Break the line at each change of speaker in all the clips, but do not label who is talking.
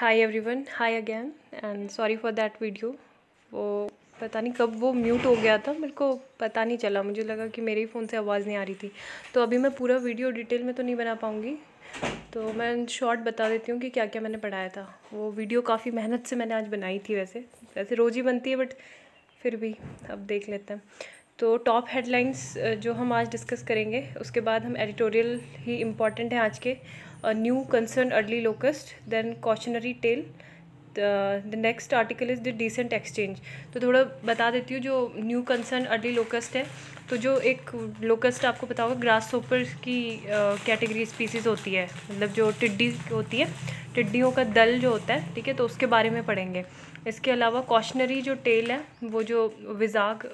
hi everyone hi again and sorry for that video वो पता नहीं कब वो म्यूट हो गया था मेरे को पता नहीं चला मुझे लगा कि मेरे ही फ़ोन से आवाज़ नहीं आ रही थी तो अभी मैं पूरा वीडियो डिटेल में तो नहीं बना पाऊँगी तो मैं शॉर्ट बता देती हूँ कि क्या क्या मैंने पढ़ाया था वो वीडियो काफ़ी मेहनत से मैंने आज बनाई थी वैसे वैसे रोज़ ही बनती है बट फिर भी अब देख लेते हैं तो टॉप हेडलाइंस जो हम आज डिस्कस करेंगे उसके बाद हम एडिटोरियल ही इम्पॉर्टेंट हैं आज के a new concern early locust then cautionary tail the next article is the decent exchange तो थोड़ा बता देती हूँ जो न्यू कंसर्न अर्ली लोकस्ट है तो जो एक लोकस्ट आपको पता होगा ग्रास सोपर की कैटेगरी uh, स्पीसीज होती है मतलब जो टिड्डी होती है टिड्डियों का दल जो होता है ठीक है तो उसके बारे में पढ़ेंगे इसके अलावा कॉशनरी जो टेल है वो जो विजाग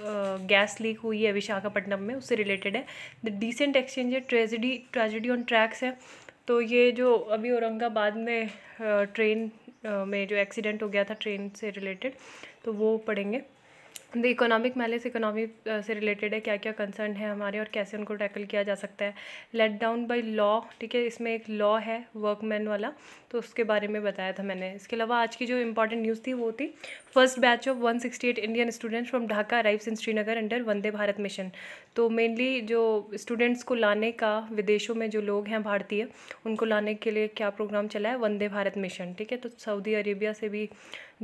गैस लीक हुई है विशाखापट्टनम में उससे रिलेटेड है द डिसेंट एक्सचेंज है ट्रेजिडी ट्रेजिडी ऑन ट्रैक्स है तो ये जो अभी औरंगाबाद में ट्रेन में जो एक्सीडेंट हो गया था ट्रेन से रिलेटेड तो वो पढ़ेंगे द इकोनॉमिक मैलिस इकोनॉमी से रिलेटेड है क्या क्या कंसर्न है हमारे और कैसे उनको टैकल किया जा सकता है लेट डाउन बाई लॉ ठीक है इसमें एक लॉ है वर्कमैन वाला तो उसके बारे में बताया था मैंने इसके अलावा आज की जो इंपॉर्टेंट न्यूज़ थी वो थी first batch of one sixty eight Indian students from Dhaka arrives in Srinagar under Vande Bharat mission तो मेनली जो स्टूडेंट्स को लाने का विदेशों में जो लोग हैं भारतीय उनको लाने के लिए क्या प्रोग्राम चला है वंदे भारत मिशन ठीक है तो सऊदी अरेबिया से भी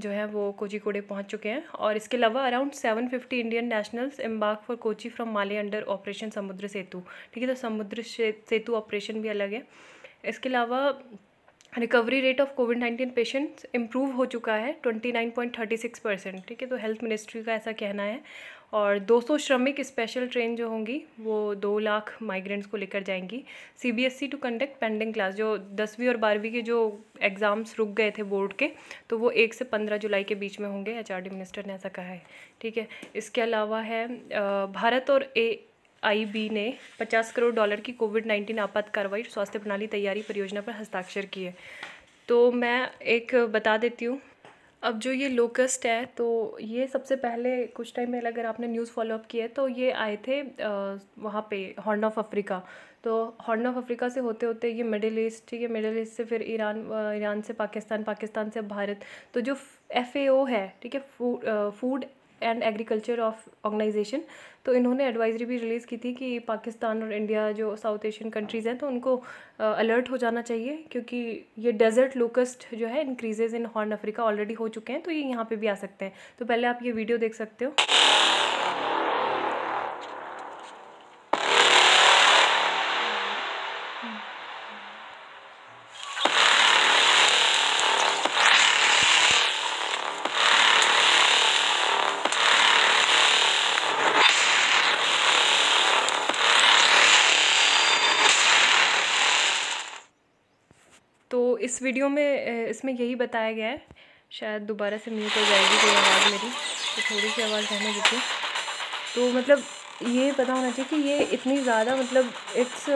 जो है वो कोचिकोड़े पहुंच चुके हैं और इसके अलावा around 750 Indian nationals embark for Kochi from Male under operation Samudra Setu ठीक है तो समुद्र सेतु ऑपरेशन भी अलग है इसके अलावा recovery rate of covid nineteen patients improve हो चुका है twenty nine point thirty six percent ठीक है तो हेल्थ मिनिस्ट्री का ऐसा कहना है और 200 श्रमिक स्पेशल ट्रेन जो होंगी वो दो लाख माइग्रेंट्स को लेकर जाएंगी C B S E to conduct pending class जो दसवीं और बारहवीं के जो एग्ज़ाम्स रुक गए थे बोर्ड के तो वो एक से पंद्रह जुलाई के बीच में होंगे एच आर डी मिनिस्टर ने ऐसा कहा है ठीक है इसके अलावा है भारत और ए आईबी ने 50 करोड़ डॉलर की कोविड 19 आपात कार्रवाई स्वास्थ्य प्रणाली तैयारी परियोजना पर हस्ताक्षर किए तो मैं एक बता देती हूँ अब जो ये लोकस्ट है तो ये सबसे पहले कुछ टाइम पहले अगर आपने न्यूज़ फॉलोअप किया है तो ये आए थे वहाँ पे हॉर्न ऑफ अफ्रीका तो हॉर्न ऑफ अफ्रीका से होते होते ये मिडिल ईस्ट ठीक है मिडिल ईस्ट से फिर ईरान ईरान से पाकिस्तान पाकिस्तान से भारत तो जो एफ है ठीक है food food and agriculture of organisation तो इन्होंने एडवाइजरी भी रिलीज़ की थी कि पाकिस्तान और इंडिया जो साउथ एशियन कंट्रीज़ हैं तो उनको अलर्ट हो जाना चाहिए क्योंकि ये डेजर्ट लोकस्ट जो है increases in horn Africa already हो चुके हैं तो ये यहाँ पर भी आ सकते हैं तो पहले आप ये वीडियो देख सकते हो इस वीडियो में इसमें यही बताया गया है शायद दोबारा से म्यूट हो जाएगी कोई आवाज़ मेरी तो थोड़ी सी आवाज़ रहने दीजिए तो मतलब ये पता होना चाहिए कि ये इतनी ज़्यादा मतलब इट्स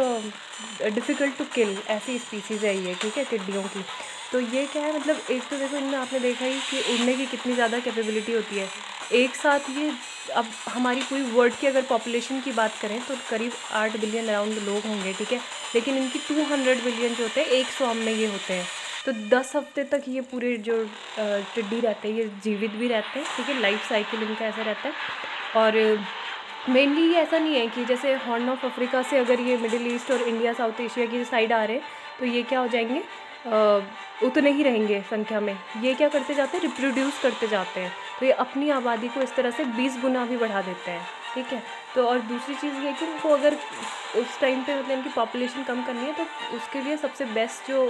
डिफ़िकल्ट टू किल ऐसी स्पीसीज़ है ये ठीक है टिड्डियों की तो ये क्या है मतलब एक तो देखो इनमें आपने देखा ही कि उड़ने की कितनी ज़्यादा कैपेबिलिटी होती है एक साथ ये अब हमारी पूरी वर्ल्ड की अगर पॉपुलेशन की बात करें तो करीब आठ बिलियन अराउंड लोग होंगे ठीक है लेकिन इनकी टू हंड्रेड बिलियन जो होते हैं एक सौ में ये होते हैं तो दस हफ्ते तक ये पूरे जो टिड्डी रहते हैं ये जीवित भी रहते हैं ठीक है लाइफ साइकिल इनका ऐसा रहता है और मेनली ये ऐसा नहीं है कि जैसे हॉर्न ऑफ अफ्रीका से अगर ये मिडिल ईस्ट और इंडिया साउथ एशिया की साइड आ रहे हैं तो ये क्या हो जाएंगे उतने ही रहेंगे संख्या में ये क्या करते जाते हैं रिप्रोड्यूस करते जाते हैं तो ये अपनी आबादी को इस तरह से बीस गुना भी बढ़ा देते हैं ठीक है तो और दूसरी चीज़ ये कि उनको अगर उस टाइम पे मतलब इनकी पॉपुलेशन कम करनी है तो उसके लिए सबसे बेस्ट जो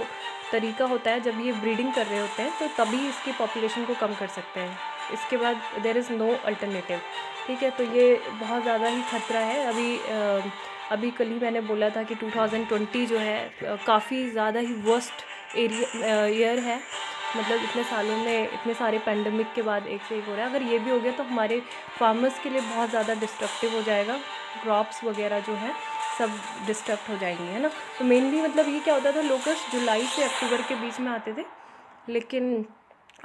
तरीका होता है जब ये ब्रीडिंग कर रहे होते हैं तो तभी इसकी पॉपुलेशन को कम कर सकते हैं इसके बाद देर इज़ नो अल्टरनेटिव ठीक है तो ये बहुत ज़्यादा ही खतरा है अभी अभी कल ही मैंने बोला था कि 2020 जो है काफ़ी ज़्यादा ही वर्स्ट ईयर uh, है मतलब इतने सालों में इतने सारे पेंडेमिक के बाद एक से एक हो रहा है अगर ये भी हो गया तो हमारे फार्मर्स के लिए बहुत ज़्यादा डिस्ट्रक्टिव हो जाएगा क्रॉप्स वगैरह जो है सब डिस्टर्ब हो जाएंगे है ना तो मेनली मतलब ये क्या होता था लोकस जुलाई से अक्टूबर के बीच में आते थे लेकिन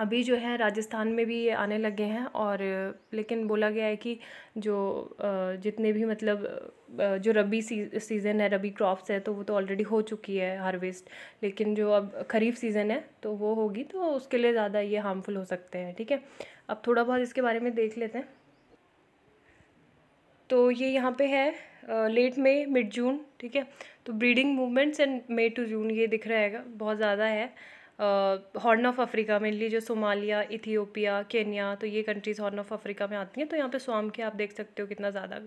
अभी जो है राजस्थान में भी ये आने लगे हैं और लेकिन बोला गया है कि जो जितने भी मतलब जो रबी सीज़न है रबी क्रॉप्स है तो वो तो ऑलरेडी हो चुकी है हार्वेस्ट लेकिन जो अब खरीफ सीज़न है तो वो होगी तो उसके लिए ज़्यादा ये हार्मफुल हो सकते हैं ठीक है अब थोड़ा बहुत इसके बारे में देख लेते हैं तो ये यहाँ पे है लेट मई मिड जून ठीक है तो breeding movements and May to June ये दिख रहेगा बहुत ज़्यादा है हॉर्न ऑफ अफ्रीका मेनली जो सोमालिया इथियोपिया केन्या तो ये कंट्रीज़ हॉर्न ऑफ अफ्रीका में आती हैं तो यहाँ पे स्वाम के आप देख सकते हो कितना ज़्यादा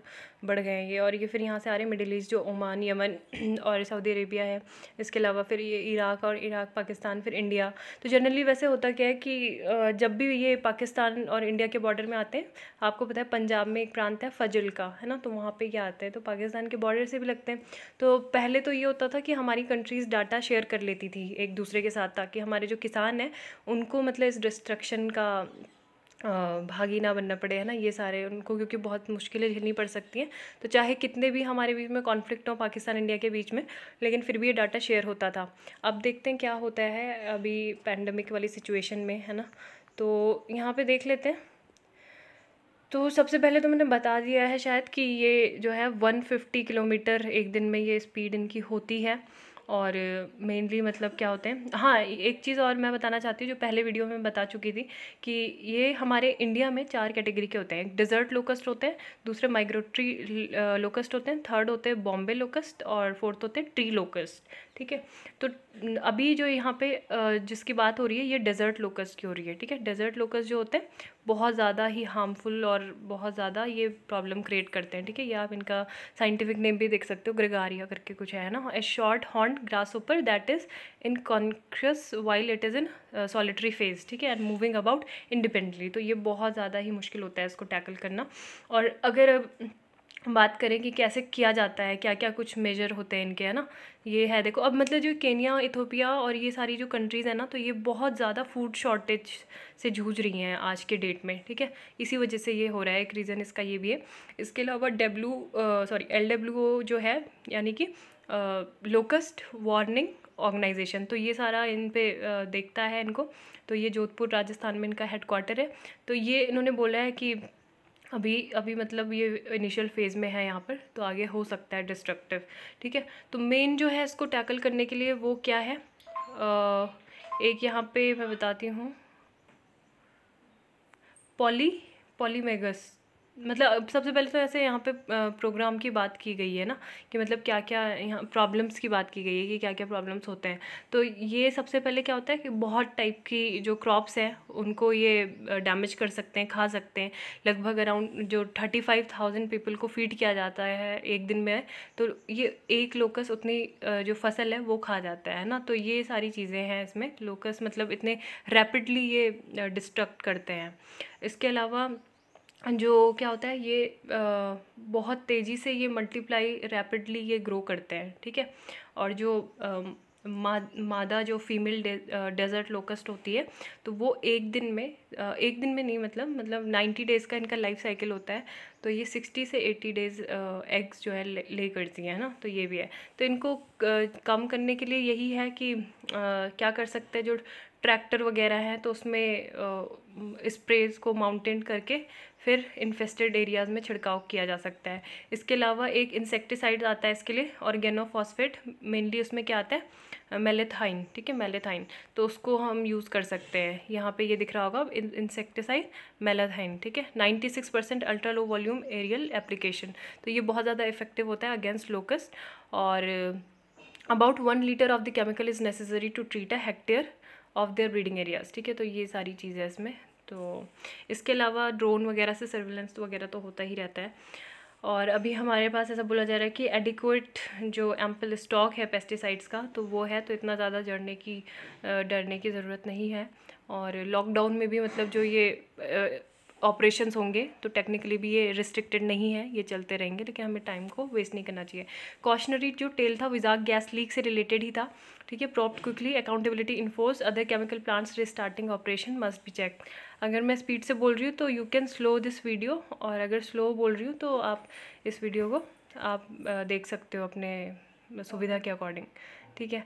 बढ़ गए हैं ये और ये फिर यहाँ से आ रहे हैं मिडिल ईस्ट जो ओमान यमन और सऊदी अरेबिया है इसके अलावा फिर ये इराक और इराक पाकिस्तान फिर इंडिया तो जनरली वैसे होता क्या है कि जब भी ये पाकिस्तान और इंडिया के बॉर्डर में आते हैं आपको पता है पंजाब में एक प्रांत है फजल का है ना तो वहाँ पर क्या आते हैं तो पाकिस्तान के बॉर्डर से भी लगते हैं तो पहले तो ये होता था कि हमारी कंट्रीज़ डाटा शेयर कर लेती थी एक दूसरे के साथ ताकि हमारे जो किसान हैं उनको मतलब इस डिस्ट्रक्शन का भागी ना बनना पड़े है ना ये सारे उनको क्योंकि बहुत मुश्किलें झेलनी पड़ सकती हैं तो चाहे कितने भी हमारे बीच में कॉन्फ्लिक्ट हो पाकिस्तान इंडिया के बीच में लेकिन फिर भी ये डाटा शेयर होता था अब देखते हैं क्या होता है अभी पैंडमिक वाली सिचुएशन में है ना तो यहाँ पे देख लेते हैं तो सबसे पहले तो मैंने बता दिया है शायद कि ये जो है 150 किलोमीटर एक दिन में ये स्पीड इनकी होती है और मेनली मतलब क्या होते हैं हाँ एक चीज़ और मैं बताना चाहती हूँ जो पहले वीडियो में बता चुकी थी कि ये हमारे इंडिया में चार कैटेगरी के होते हैं एक डिज़र्ट लोकस्ट होते हैं दूसरे माइग्रेटरी लोकस्ट होते हैं थर्ड होते हैं बॉम्बे लोकस्ट और फोर्थ होते हैं ट्री लोकस्ट ठीक है तो अभी जो यहाँ पे जिसकी बात हो रही है ये डेजर्ट लोकस की हो रही है ठीक है डेजर्ट लोकस जो होते हैं बहुत ज़्यादा ही हार्मफुल और बहुत ज़्यादा ये प्रॉब्लम क्रिएट करते हैं ठीक है ये आप इनका साइंटिफिक नेम भी देख सकते हो ग्रेगारिया करके कुछ है ना a short horn grasshopper that is in gregarious while it is in solitary phase ठीक है एंड मूविंग अबाउट इंडिपेंडेंटली तो ये बहुत ज़्यादा ही मुश्किल होता है इसको टैकल करना और अगर बात करें कि कैसे किया जाता है क्या क्या कुछ मेजर होते हैं इनके है ना ये है देखो अब मतलब जो केनिया इथोपिया और ये सारी जो कंट्रीज़ है ना तो ये बहुत ज़्यादा फूड शॉर्टेज से जूझ रही हैं आज के डेट में ठीक है इसी वजह से ये हो रहा है एक रीज़न इसका ये भी है इसके अलावा W sorry L W O जो है यानी कि लोकस्ट वार्निंग ऑर्गेनाइजेशन तो ये सारा इन पे देखता है इनको तो ये जोधपुर राजस्थान में इनका हेडक्वार्टर है तो ये इन्होंने बोला है कि अभी अभी मतलब ये इनिशियल फेज़ में है यहाँ पर तो आगे हो सकता है डिस्ट्रक्टिव ठीक है तो मेन जो है इसको टैकल करने के लिए वो क्या है आ, एक यहाँ पे मैं बताती हूँ पॉली पॉलीमेगस मतलब सबसे पहले तो ऐसे यहाँ पे प्रोग्राम की बात की गई है ना कि मतलब क्या क्या यहाँ प्रॉब्लम्स की बात की गई है कि क्या क्या प्रॉब्लम्स होते हैं तो ये सबसे पहले क्या होता है कि बहुत टाइप की जो क्रॉप्स हैं उनको ये डैमेज कर सकते हैं खा सकते हैं लगभग अराउंड जो थर्टी फाइव थाउजेंड पीपल को फीड किया जाता है एक दिन में तो ये एक लोकस उतनी जो फसल है वो खा जाता है ना तो ये सारी चीज़ें हैं इसमें लोकस मतलब इतने रैपिडली ये डिस्ट्रक्ट करते हैं इसके अलावा जो क्या होता है ये आ, बहुत तेज़ी से ये मल्टीप्लाई रैपिडली ये ग्रो करते हैं ठीक है और जो आ, मा, मादा जो फीमेल डेजर्ट लोकस्ट होती है तो वो एक दिन में आ, एक दिन में नहीं मतलब मतलब नाइन्टी डेज़ का इनका लाइफ साइकिल होता है तो ये सिक्सटी से एट्टी डेज़ एग्स जो है ले, ले करती हैं ना तो ये भी है तो इनको कम करने के लिए यही है कि आ, क्या कर सकते हैं जो ट्रैक्टर वगैरह हैं तो उसमें स्प्रेज को माउंटेन करके फिर इन्फेस्टेड एरियाज़ में छिड़काव किया जा सकता है इसके अलावा एक इंसेक्टिसाइड आता है इसके लिए ऑर्गेनोफॉस्फेट मेनली उसमें क्या आता है मेलेथाइन ठीक है मेलेथाइन तो उसको हम यूज़ कर सकते हैं यहाँ पे ये दिख रहा होगा इंसेक्टिसाइड मेलेथाइन ठीक है ninety six percent ultra low volume aerial application तो ये बहुत ज़्यादा इफेक्टिव होता है अगेंस्ट लोकस्ट और about one litre of the chemical is necessary to treat a hectare of their breeding areas ठीक है तो ये सारी चीज़ें इसमें तो इसके अलावा ड्रोन वगैरह से सर्विलेंस तो वगैरह तो होता ही रहता है और अभी हमारे पास ऐसा बोला जा रहा है कि एडिकुएट जो एम्पल स्टॉक है पेस्टिसाइड्स का तो वो है तो इतना ज़्यादा जड़ने की डरने की ज़रूरत नहीं है और लॉकडाउन में भी मतलब जो ये ऑपरेशन होंगे तो टेक्निकली भी ये रिस्ट्रिक्टेड नहीं है ये चलते रहेंगे लेकिन हमें टाइम को वेस्ट नहीं करना चाहिए कॉशनरी जो टेल था विजाक गैस लीक से रिलेटेड ही था ठीक है prompt quickly accountability enforce other chemical plants restarting operation must be check अगर मैं स्पीड से बोल रही हूँ तो you can slow this video और अगर स्लो बोल रही हूँ तो आप इस वीडियो को आप देख सकते हो अपने सुविधा के अकॉर्डिंग ठीक है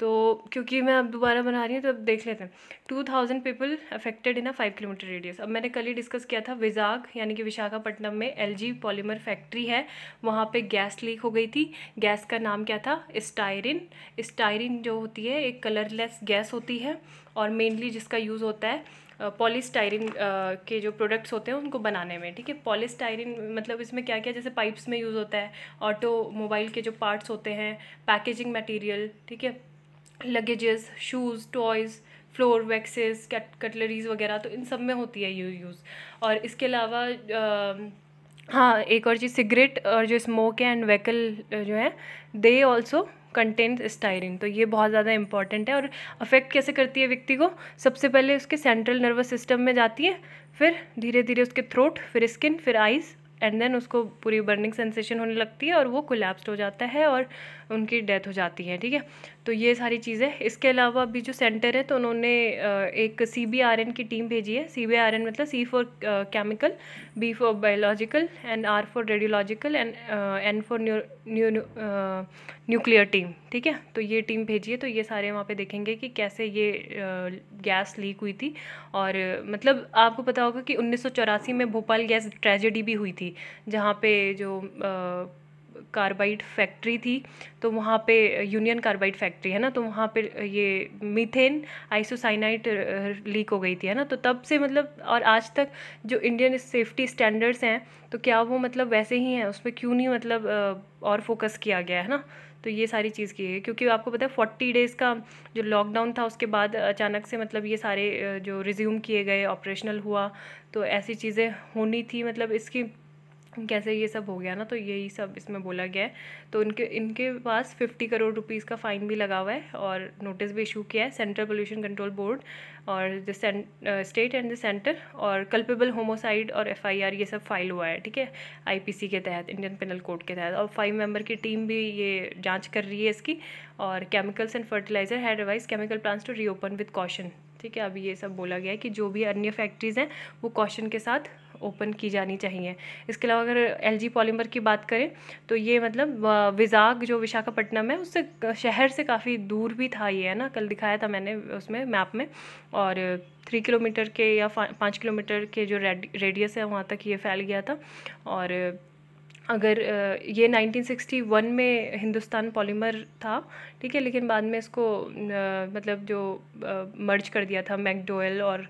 तो क्योंकि मैं अब दोबारा बना रही हूँ तो अब देख लेते हैं two thousand people affected in a five kilometre radius अब मैंने कल ही डिस्कस किया था विजाग यानी कि विशाखापट्टनम में जी पॉलीमर फैक्ट्री है वहाँ पे गैस लीक हो गई थी गैस का नाम क्या था स्टायरिन स्टायरिन जो होती है एक कलरलेस गैस होती है और मेनली जिसका यूज़ होता है पॉलीस्टायरिन uh, के जो प्रोडक्ट्स होते हैं उनको बनाने में ठीक है पॉलीस्टायरिन मतलब इसमें क्या क्या जैसे पाइप्स में यूज़ होता है ऑटो मोबाइल के जो पार्ट्स होते हैं पैकेजिंग मटेरियल ठीक है luggages shoes toys floor waxes cat cutleries वगैरह तो इन सब में होती है ये यूज़ और इसके अलावा हाँ एक और चीज़ सिगरेट और जो स्मोक है एंड व्हीकल जो है दे ऑल्सो कंटेन स्टायरिन तो ये बहुत ज़्यादा इंपॉर्टेंट है और अफेक्ट कैसे करती है व्यक्ति को सबसे पहले उसके सेंट्रल नर्वस सिस्टम में जाती है फिर धीरे धीरे उसके थ्रोट फिर स्किन फिर आइज़ एंड देन उसको पूरी बर्निंग सेंसेशन होने लगती है और वो कोलैप्स्ड हो जाता है और उनकी डेथ हो जाती है ठीक है तो ये सारी चीज़ें इसके अलावा अभी जो सेंटर है तो उन्होंने एक सी बी आर एन की टीम भेजी है सी बी आर एन मतलब C for chemical B for biological and R for radiological and N for new nuclear team ठीक है तो ये टीम भेजिए तो ये सारे वहाँ पे देखेंगे कि कैसे ये गैस लीक हुई थी और मतलब आपको पता होगा कि उन्नीस में भोपाल गैस ट्रेजेडी भी हुई थी जहाँ पे जो कार्बाइड फैक्ट्री थी तो वहाँ पे यूनियन कार्बाइड फैक्ट्री है ना तो वहाँ पे ये मीथेन आइसोसाइनाइट लीक हो गई थी है ना तो तब से मतलब और आज तक जो इंडियन सेफ्टी स्टैंडर्ड्स हैं तो क्या वो मतलब वैसे ही हैं उसमें क्यों नहीं मतलब और फोकस किया गया है ना तो ये सारी चीज़ की है क्योंकि आपको पता है फोर्टी डेज़ का जो लॉकडाउन था उसके बाद अचानक से मतलब ये सारे जो रिज्यूम किए गए ऑपरेशनल हुआ तो ऐसी चीज़ें होनी थी मतलब इसकी कैसे ये सब हो गया ना तो यही सब इसमें बोला गया है तो उनके इनके पास फिफ्टी करोड़ रुपीज़ का फ़ाइन भी लगा हुआ है और नोटिस भी इशू किया है सेंट्रल पोल्यूशन कंट्रोल बोर्ड और the state and the centre और कल्पेबल होमोसाइड और एफआईआर ये सब फाइल हुआ है ठीक है आईपीसी के तहत इंडियन पेनल कोड के तहत और फाइव मेंबर की टीम भी ये जाँच कर रही है इसकी और chemicals and fertiliser had advise chemical plants to reopen with caution ठीक है अब ये सब बोला गया है कि जो भी अन्य फैक्ट्रीज़ हैं वो कॉशन के साथ ओपन की जानी चाहिए इसके अलावा अगर एलजी पॉलीमर की बात करें तो ये मतलब विजाग जो विशाखापट्टनम है उससे शहर से काफ़ी दूर भी था ये है ना कल दिखाया था मैंने उसमें मैप में और थ्री किलोमीटर के या पाँच किलोमीटर के जो रेडियस है वहाँ तक ये फैल गया था और अगर ये 1961 में हिंदुस्तान पॉलीमर था ठीक है लेकिन बाद में इसको मतलब जो मर्ज कर दिया था मैकडोएल और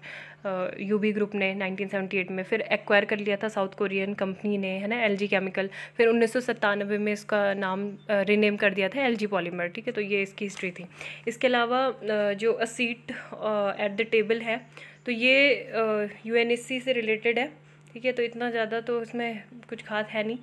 यूबी ग्रुप ने 1978 में फिर एक्वायर कर लिया था साउथ कोरियन कंपनी ने है ना एलजी केमिकल फिर उन्नीस में इसका नाम रीनेम कर दिया था एलजी पॉलीमर ठीक है तो ये इसकी हिस्ट्री थी इसके अलावा जो a seat at the table है तो ये यू से रिलेटेड है ठीक है तो इतना ज़्यादा तो इसमें कुछ खास है नहीं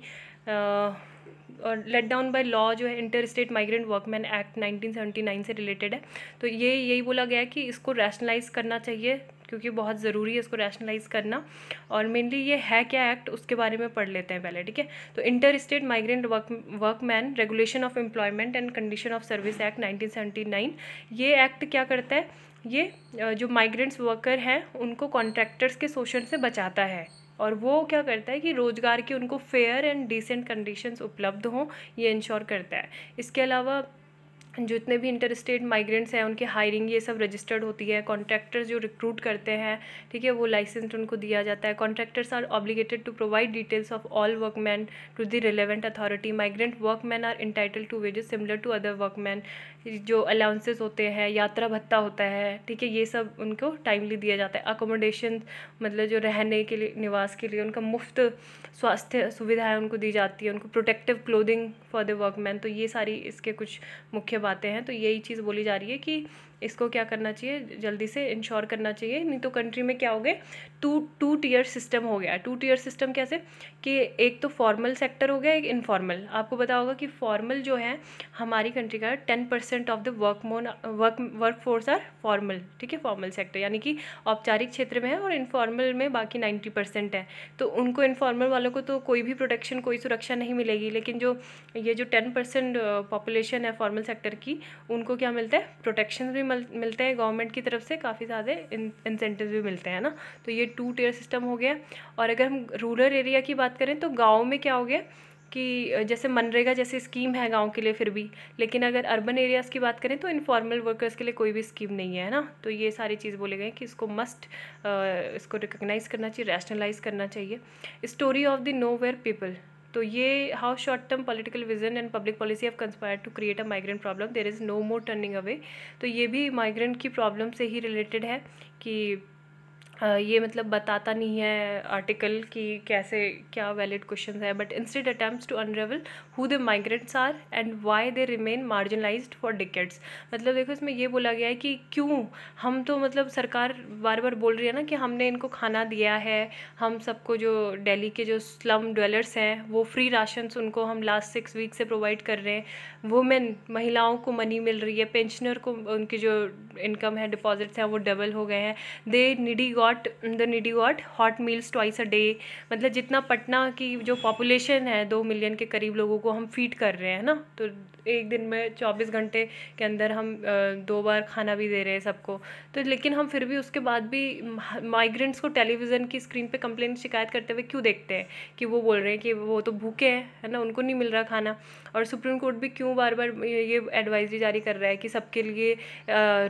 लेट डाउन बाय लॉ जो है inter state migrant workman act 1979 से रिलेटेड है तो ये यही बोला गया है कि इसको रैशनलाइज करना चाहिए क्योंकि बहुत ज़रूरी है इसको रैशनलाइज करना और मेनली ये है क्या एक्ट उसके बारे में पढ़ लेते हैं पहले ठीक है तो inter state migrant work workman regulation of employment and condition of service act nineteen ये एक्ट क्या करता है ये जो माइग्रेंट्स वर्कर हैं उनको कॉन्ट्रैक्टर्स के शोषण से बचाता है और वो क्या करता है कि रोज़गार के उनको फेयर एंड डिसेंट कंडीशंस उपलब्ध हों ये इंश्योर करता है इसके अलावा जितने भी इंटर स्टेट माइग्रेंट्स हैं उनकी हायरिंग ये सब रजिस्टर्ड होती है कॉन्ट्रैक्टर्स जो रिक्रूट करते हैं ठीक है वो लाइसेंस उनको दिया जाता है contractors are obligated to provide details of all workman to the relevant authority migrant workman are entitle to wages similar to other workman जो अलाउंसेस होते हैं यात्रा भत्ता होता है ठीक है ये सब उनको टाइमली दिया जाता है अकोमोडेशन मतलब जो रहने के लिए निवास के लिए उनका मुफ्त स्वास्थ्य सुविधाएँ उनको दी जाती है उनको protective clothing for the workman तो ये सारी इसके कुछ मुख्य करवाते हैं तो यही चीज़ बोली जा रही है कि इसको क्या करना चाहिए जल्दी से इंश्योर करना चाहिए नहीं तो कंट्री में क्या हो गए टू टू टीयर सिस्टम हो गया टू टीयर सिस्टम कैसे कि एक तो फॉर्मल सेक्टर हो गया एक इनफॉर्मल आपको पता होगा कि फॉर्मल जो है हमारी कंट्री का ten percent of the work men work work force are formal ठीक है फॉर्मल सेक्टर यानी कि औपचारिक क्षेत्र में है और इनफॉर्मल में बाकी नाइन्टी परसेंट है तो उनको इनफॉर्मल वालों को तो कोई भी प्रोटेक्शन कोई सुरक्षा नहीं मिलेगी लेकिन जो ये जो टेन परसेंट पॉपुलेशन है फॉर्मल सेक्टर की उनको क्या मिलता है प्रोटेक्शन भी मिल, मिलते हैं गवर्नमेंट की तरफ से काफ़ी सारे इंसेंटिव भी मिलते हैं ना तो ये टू टेयर सिस्टम हो गया और अगर हम रूरल एरिया की बात करें तो गाँव में क्या हो गया कि जैसे मनरेगा जैसे स्कीम है गांव के लिए फिर भी लेकिन अगर अर्बन एरियाज़ की बात करें तो इनफॉर्मल वर्कर्स के लिए कोई भी स्कीम नहीं है ना तो ये सारी चीज़ बोले गए कि इसको मस्ट इसको रिकग्नाइज़ करना चाहिए रैशनलाइज करना चाहिए story of the nowhere people तो ये how short term political vision and public policy of conspire to create a migrant problem there is no more turning away तो ये भी माइग्रेंट की प्रॉब्लम से ही रिलेटेड है कि ये मतलब बताता नहीं है आर्टिकल कि कैसे क्या वैलिड क्वेश्चन है but instead attempt to unravel who the migrants are and why they remain marginalise for decades मतलब देखो इसमें ये बोला गया है कि क्यों हम तो मतलब सरकार बार बार बोल रही है ना कि हमने इनको खाना दिया है हम सबको जो डेली के जो स्लम ड्वेलर्स हैं वो फ्री राशन उनको हम लास्ट सिक्स वीक से प्रोवाइड कर रहे हैं वुमेन महिलाओं को मनी मिल रही है पेंशनर को उनकी जो इनकम है डिपॉजिट्स हैं वो डबल हो गए हैं the needy got got the needy got hot meals twice a day मतलब जितना पटना की जो पॉपुलेशन है दो मिलियन के करीब लोगों को हम फीड कर रहे हैं ना तो एक दिन में चौबीस घंटे के अंदर हम दो बार खाना भी दे रहे हैं सबको तो लेकिन हम फिर भी उसके बाद भी माइग्रेंट्स को टेलीविज़न की स्क्रीन पे कंप्लेन शिकायत करते हुए क्यों देखते हैं कि वो बोल रहे हैं कि वो तो भूखे हैं है ना उनको नहीं मिल रहा खाना और सुप्रीम कोर्ट भी क्यों बार बार ये एडवाइजरी जारी कर रहा है कि सबके लिए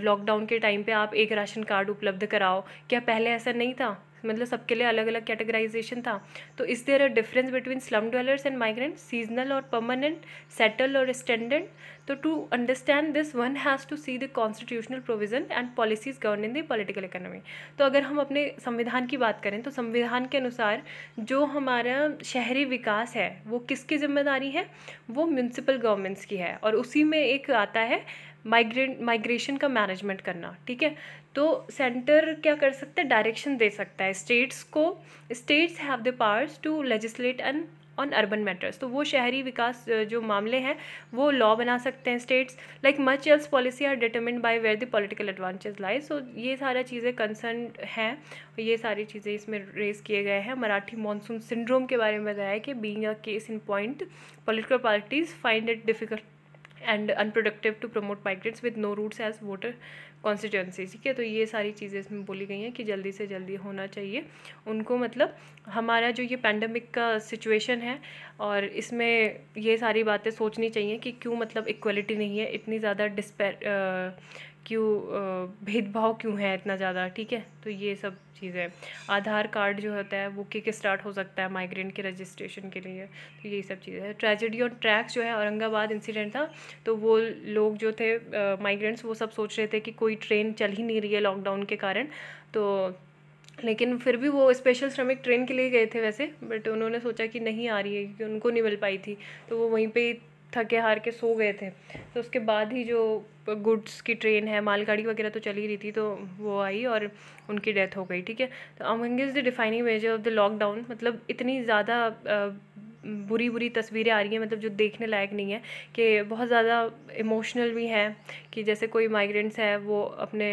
लॉकडाउन के टाइम पर आप एक राशन कार्ड उपलब्ध कराओ क्या पहले ऐसा नहीं था मतलब सबके लिए अलग अलग कैटेगराइजेशन था तो is there a difference between slum dwellers and migrant seasonal और परमानेंट सेटल और स्टैंडर्ड तो to understand this one has to see the constitutional provision and policies governing the political economy तो अगर हम अपने संविधान की बात करें तो संविधान के अनुसार जो हमारा शहरी विकास है वो किसकी जिम्मेदारी है वो म्यूनसिपल गवर्नमेंट्स की है और उसी में एक आता है माइग्रेट माइग्रेशन का मैनेजमेंट करना ठीक है तो सेंटर क्या कर सकता है डायरेक्शन दे सकता है स्टेट्स को states have the powers to legislate and on urban matters तो वो शहरी विकास जो मामले हैं वो लॉ बना सकते हैं states like much else policy are determine by where the political advantage lies so ये सारा चीज़ें कंसर्न हैं ये सारी चीज़ें इसमें रेज किए गए हैं मराठी मानसून सिंड्रोम के बारे में बताया कि being a case in point political parties find it difficult and unproductive to promote migrates with no roots as voter constituency ठीक है तो ये सारी चीज़ें इसमें बोली गई हैं कि जल्दी से जल्दी होना चाहिए उनको मतलब हमारा जो ये पैंडमिक का सिचुएशन है और इसमें ये सारी बातें सोचनी चाहिए कि क्यों मतलब इक्वलिटी नहीं है इतनी ज़्यादा डिस्पे क्यों भेदभाव क्यों है इतना ज़्यादा ठीक है तो ये सब चीज़ें आधार कार्ड जो होता है वो किक स्टार्ट हो सकता है माइग्रेंट के रजिस्ट्रेशन के लिए तो यही सब चीज़ें हैं ट्रेजेडी और ट्रैक्स जो है औरंगाबाद इंसिडेंट था तो वो लोग जो थे माइग्रेंट्स वो सब सोच रहे थे कि कोई ट्रेन चल ही नहीं रही है लॉकडाउन के कारण तो लेकिन फिर भी वो स्पेशल श्रमिक ट्रेन के लिए गए थे वैसे बट उन्होंने सोचा कि नहीं आ रही है क्योंकि उनको नहीं मिल पाई थी तो वो वहीं पे थके हार के सो गए थे तो उसके बाद ही जो गुड्स की ट्रेन है मालगाड़ी वगैरह तो चली रही थी तो वो आई और उनकी डेथ हो गई ठीक है तो among is the defining measure of the lockdown मतलब इतनी ज़्यादा बुरी बुरी तस्वीरें आ रही हैं मतलब जो देखने लायक नहीं है कि बहुत ज़्यादा इमोशनल भी हैं कि जैसे कोई माइग्रेंट्स हैं वो अपने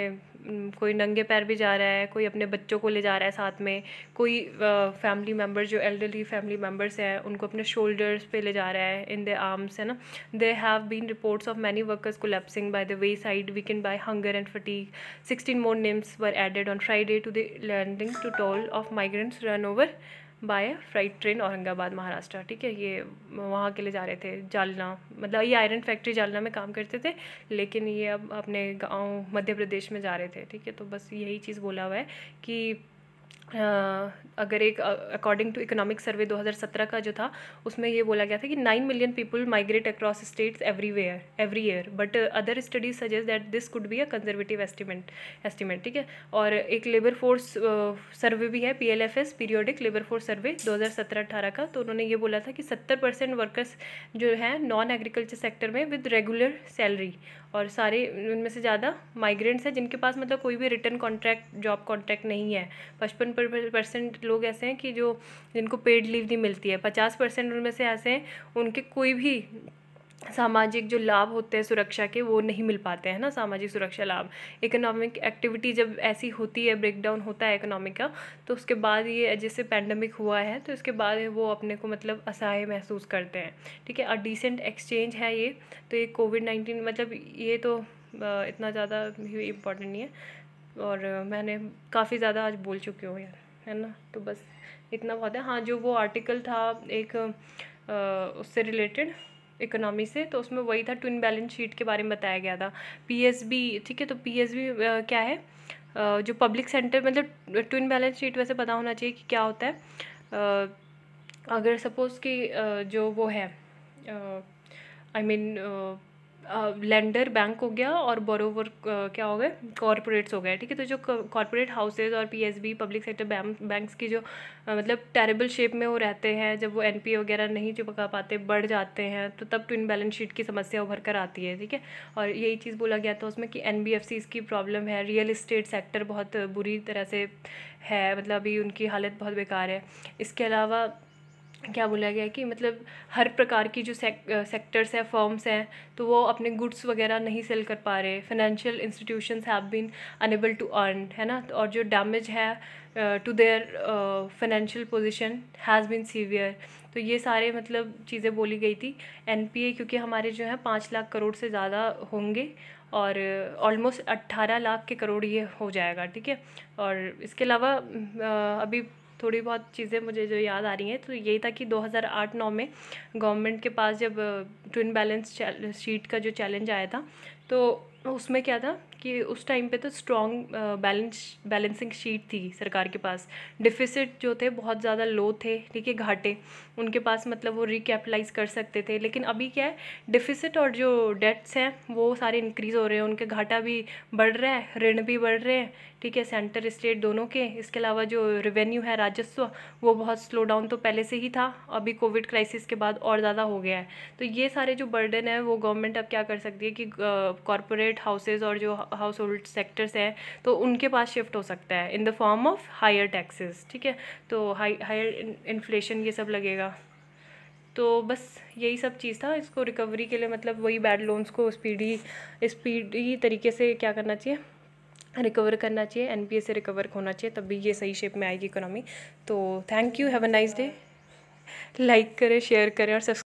कोई नंगे पैर भी जा रहा है कोई अपने बच्चों को ले जा रहा है साथ में कोई फैमिली मेम्बर जो एल्डरली फैमिली मेम्बर्स हैं उनको अपने शोल्डर्स पे ले जा रहा है इन द आर्म्स है ना there have been reports of many workers collapsing by the wayside weakened by hunger and fatigue sixteen more names were added on Friday to the landing to toll of migrants run over by freight train Aurangabad Maharashtra ठीक है ये वहाँ के लिए जा रहे थे जालना मतलब ये आयरन फैक्ट्री जालना में काम करते थे लेकिन ये अब अपने गाँव मध्य प्रदेश में जा रहे थे ठीक है तो बस यही चीज़ बोला हुआ है कि अगर एक अकॉर्डिंग टू इकोनॉमिक सर्वे 2017 का जो था उसमें ये बोला गया था कि nine million people migrate across states everywhere every year but other studies suggest that this could be a conservative estimate estimate ठीक है और एक लेबर फोर्स सर्वे भी है P L F S periodic labour force survey सत्रह अट्ठारह का तो उन्होंने ये बोला था कि सत्तर परसेंट वर्कर्स जो है नॉन एग्रीकल्चर सेक्टर में विद रेगुलर सैलरी और सारे उनमें से ज़्यादा माइग्रेंट्स हैं जिनके पास मतलब कोई भी रिटर्न कॉन्ट्रैक्ट जॉब कॉन्ट्रैक्ट नहीं है पचपन परसेंट लोग ऐसे हैं कि जो जिनको पेड लीव नहीं मिलती है पचास परसेंट उनमें से ऐसे हैं उनके कोई भी सामाजिक जो लाभ होते हैं सुरक्षा के वो नहीं मिल पाते हैं ना सामाजिक सुरक्षा लाभ इकोनॉमिक एक्टिविटी जब ऐसी होती है ब्रेकडाउन होता है इकोनॉमिक का तो उसके बाद ये जैसे पैंडमिक हुआ है तो इसके बाद वो अपने को मतलब असहाय महसूस करते हैं ठीक है और डिसेंट एक्सचेंज है ये तो ये कोविड नाइन्टीन मतलब ये तो इतना ज़्यादा इम्पॉर्टेंट नहीं है और मैंने काफ़ी ज़्यादा आज बोल चुके हूँ यार है ना तो बस इतना बहुत है हाँ जो वो आर्टिकल था एक आ, उससे रिलेटेड इकोनॉमी से तो उसमें वही था ट्विन बैलेंस शीट के बारे में बताया गया था पीएसबी ठीक है तो पीएसबी क्या है आ, जो पब्लिक सेंटर मतलब ट्विन बैलेंस शीट वैसे पता होना चाहिए कि क्या होता है आ, अगर सपोज़ कि जो वो है I I mean mean, lender bank हो गया और बोरोवर क्या हो गए कॉरपोरेट्स हो गए ठीक है तो जो कॉरपोरेट हाउसेज और पीएसबी पब्लिक सेक्टर बैंक्स की जो मतलब टेरेबल शेप में वो रहते हैं जब वो एन वगैरह नहीं चुपका पाते बढ़ जाते हैं तो तब ट्विन बैलेंस शीट की समस्या उभर कर आती है ठीक है और यही चीज़ बोला गया था उसमें कि एन की प्रॉब्लम है रियल इस्टेट सेक्टर बहुत बुरी तरह से है मतलब अभी उनकी हालत बहुत बेकार है इसके अलावा क्या बोला गया कि मतलब हर प्रकार की जो सेक, सेक्टर्स हैं फर्म्स हैं तो वो अपने गुड्स वगैरह नहीं सेल कर पा रहे financial institutions have been unable to earn है ना और जो डैमेज है to their financial position has been severe तो ये सारे मतलब चीज़ें बोली गई थी एन क्योंकि हमारे जो है पाँच लाख करोड़ से ज़्यादा होंगे और ऑलमोस्ट अट्ठारह लाख के करोड़ ये हो जाएगा ठीक है और इसके अलावा अभी थोड़ी बहुत चीज़ें मुझे जो याद आ रही हैं तो यही था कि 2008-9 में गवर्नमेंट के पास जब ट्विन बैलेंस शीट का जो चैलेंज आया था तो उसमें क्या था कि उस टाइम पे तो स्ट्रॉन्ग बैलेंस बैलेंसिंग शीट थी सरकार के पास डिफिसिट जो थे बहुत ज़्यादा लो थे ठीक है घाटे उनके पास मतलब वो रिकैपिटलाइज कर सकते थे लेकिन अभी क्या है डिफिसिट और जो डेट्स हैं वो सारे इंक्रीज़ हो रहे हैं उनके घाटा भी बढ़ रहा है ऋण भी बढ़ रहे हैं ठीक है सेंटर स्टेट दोनों के इसके अलावा जो रेवेन्यू है राजस्व वो बहुत स्लो डाउन तो पहले से ही था अभी कोविड क्राइसिस के बाद और ज़्यादा हो गया है तो ये सारे जो बर्डन है वो गवर्नमेंट अब क्या कर सकती है कि कॉरपोरेट हाउसेज और जो हाउस होल्ड सेक्टर्स है तो उनके पास शिफ्ट हो सकता है in the form of higher taxes ठीक है तो हायर इन्फ्लेशन ये सब लगेगा तो बस यही सब चीज़ था इसको रिकवरी के लिए मतलब वही बैड लोन्स को स्पीडी स्पीडी तरीके से क्या करना चाहिए रिकवर करना चाहिए एन से रिकवर होना चाहिए तभी ये सही शेप में आएगी इकोनॉमी तो thank you have a nice day like करें शेयर करें और सब्सक्राइब